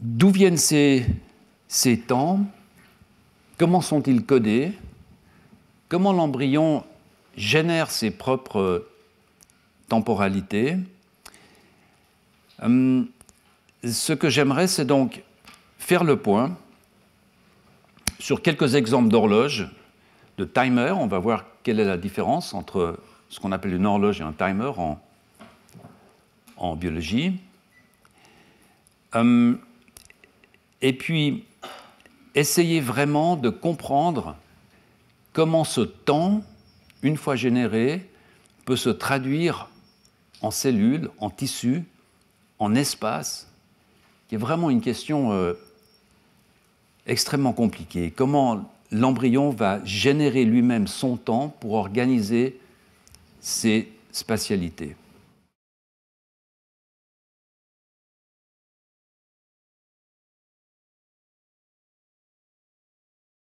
D'où viennent ces, temps Comment sont-ils codés Comment l'embryon génère ses propres temporalités hum, Ce que j'aimerais, c'est donc faire le point sur quelques exemples d'horloges, de timer. On va voir quelle est la différence entre ce qu'on appelle une horloge et un timer en, en biologie. Hum, et puis, essayez vraiment de comprendre comment ce temps, une fois généré, peut se traduire en cellules, en tissus, en espace, qui est vraiment une question euh, extrêmement compliquée. Comment l'embryon va générer lui-même son temps pour organiser ses spatialités.